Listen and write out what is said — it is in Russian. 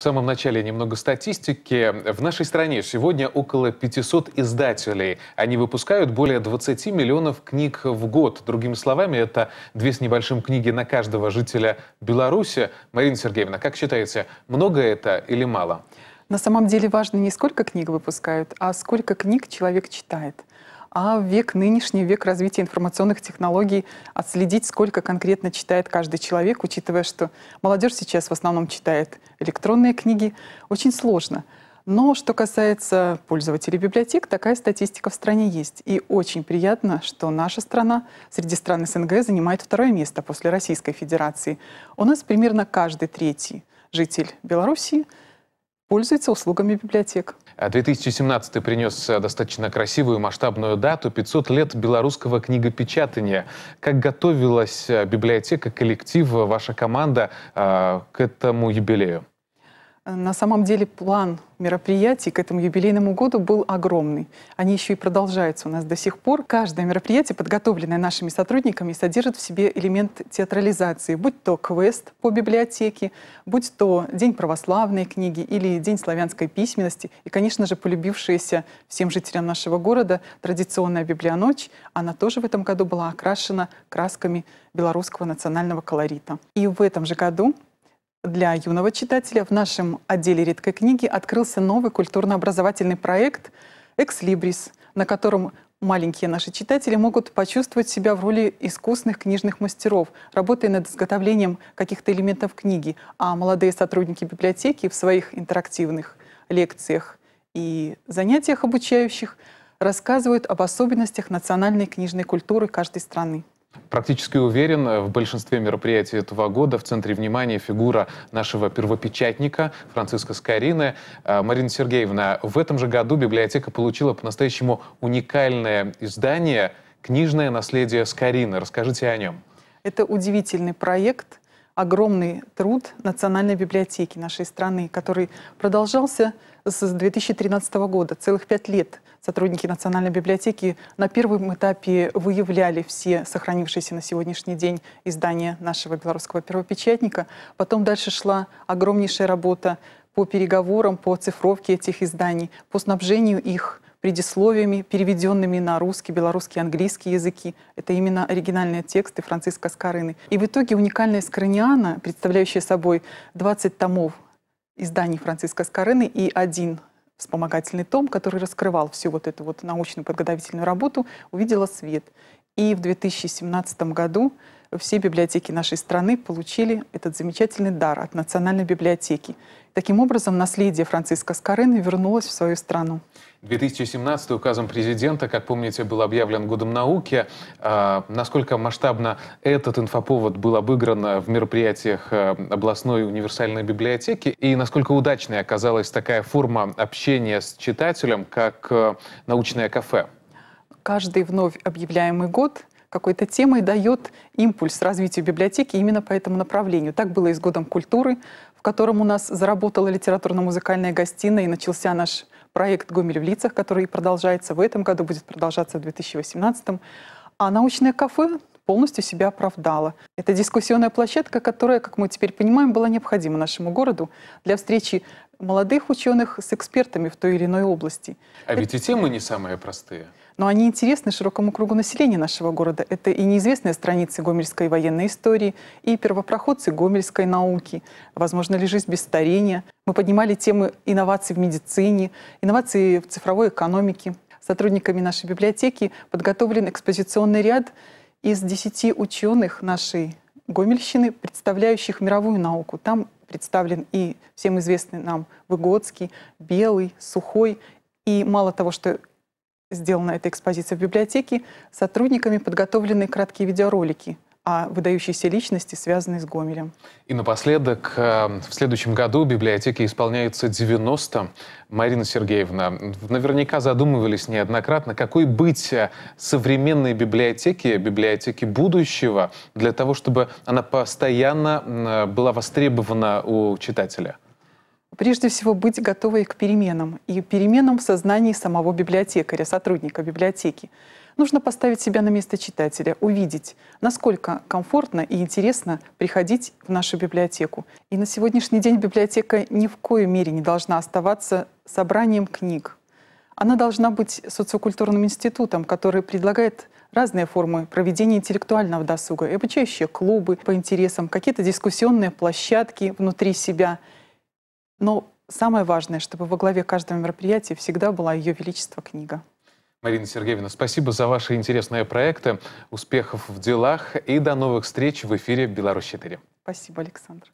В самом начале немного статистики. В нашей стране сегодня около 500 издателей. Они выпускают более 20 миллионов книг в год. Другими словами, это две с небольшим книги на каждого жителя Беларуси. Марина Сергеевна, как считаете, много это или мало? На самом деле важно не сколько книг выпускают, а сколько книг человек читает а век нынешний, век развития информационных технологий, отследить, сколько конкретно читает каждый человек, учитывая, что молодежь сейчас в основном читает электронные книги, очень сложно. Но что касается пользователей библиотек, такая статистика в стране есть. И очень приятно, что наша страна среди стран СНГ занимает второе место после Российской Федерации. У нас примерно каждый третий житель Белоруссии пользуется услугами библиотек. 2017 принес э, достаточно красивую масштабную дату – 500 лет белорусского книгопечатания. Как готовилась э, библиотека, коллектив, э, ваша команда к этому юбилею? Э, на самом деле план мероприятий к этому юбилейному году был огромный. Они еще и продолжаются у нас до сих пор. Каждое мероприятие, подготовленное нашими сотрудниками, содержит в себе элемент театрализации, будь то квест по библиотеке, будь то День православной книги или День славянской письменности, и, конечно же, полюбившаяся всем жителям нашего города традиционная библионочь, она тоже в этом году была окрашена красками белорусского национального колорита. И в этом же году для юного читателя в нашем отделе редкой книги открылся новый культурно-образовательный проект «Экслибрис», на котором маленькие наши читатели могут почувствовать себя в роли искусных книжных мастеров, работая над изготовлением каких-то элементов книги, а молодые сотрудники библиотеки в своих интерактивных лекциях и занятиях обучающих рассказывают об особенностях национальной книжной культуры каждой страны. Практически уверен, э, в большинстве мероприятий этого года в центре внимания фигура нашего первопечатника Франциска Скорины. Э, Марина Сергеевна, в этом же году библиотека получила по-настоящему уникальное издание «Книжное наследие Скорины». Расскажите о нем. Это удивительный проект, огромный труд Национальной библиотеки нашей страны, который продолжался с 2013 года, целых пять лет. Сотрудники Национальной библиотеки на первом этапе выявляли все сохранившиеся на сегодняшний день издания нашего белорусского первопечатника. Потом дальше шла огромнейшая работа по переговорам, по оцифровке этих изданий, по снабжению их предисловиями, переведенными на русский, белорусский, английский языки. Это именно оригинальные тексты Франциска Скорыны. И в итоге уникальная Скорыниана, представляющая собой 20 томов изданий Франциска Скорыны и один вспомогательный том, который раскрывал всю вот эту вот научную подготовительную работу, увидела свет. И в 2017 году все библиотеки нашей страны получили этот замечательный дар от Национальной библиотеки. Таким образом, наследие Франциска Скорена вернулось в свою страну. 2017 указом президента, как помните, был объявлен годом науки. А, насколько масштабно этот инфоповод был обыгран а, в мероприятиях а, областной универсальной библиотеки и насколько удачной оказалась такая форма общения с читателем, как а, научное кафе? каждый вновь объявляемый год какой-то темой дает импульс развитию библиотеки именно по этому направлению. Так было и с Годом культуры, в котором у нас заработала литературно-музыкальная гостиная и начался наш проект «Гомель в лицах», который продолжается в этом году, будет продолжаться в 2018. А научное кафе полностью себя оправдало. Это дискуссионная площадка, которая, как мы теперь понимаем, была необходима нашему городу для встречи молодых ученых с экспертами в той или иной области. А ведь и темы не самые простые но они интересны широкому кругу населения нашего города. Это и неизвестные страницы гомельской военной истории, и первопроходцы гомельской науки, возможно ли жизнь без старения. Мы поднимали темы инноваций в медицине, инноваций в цифровой экономике. Сотрудниками нашей библиотеки подготовлен экспозиционный ряд из десяти ученых нашей Гомельщины, представляющих мировую науку. Там представлен и всем известный нам Выгодский, Белый, Сухой. И мало того, что сделана эта экспозиция в библиотеке, сотрудниками подготовлены краткие видеоролики о выдающейся личности, связанной с Гомелем. И напоследок, э, в следующем году библиотеке исполняется 90. Марина Сергеевна, наверняка задумывались неоднократно, какой быть э, современной библиотеки, библиотеки будущего, для того, чтобы она постоянно э, была востребована у читателя? Прежде всего, быть готовой к переменам. И переменам в сознании самого библиотекаря, сотрудника библиотеки. Нужно поставить себя на место читателя, увидеть, насколько комфортно и интересно приходить в нашу библиотеку. И на сегодняшний день библиотека ни в коей мере не должна оставаться собранием книг. Она должна быть социокультурным институтом, который предлагает разные формы проведения интеллектуального досуга, и обучающие клубы по интересам, какие-то дискуссионные площадки внутри себя – но самое важное, чтобы во главе каждого мероприятия всегда была Ее Величество книга. Марина Сергеевна, спасибо за ваши интересные проекты, успехов в делах и до новых встреч в эфире «Беларусь-4». Спасибо, Александр.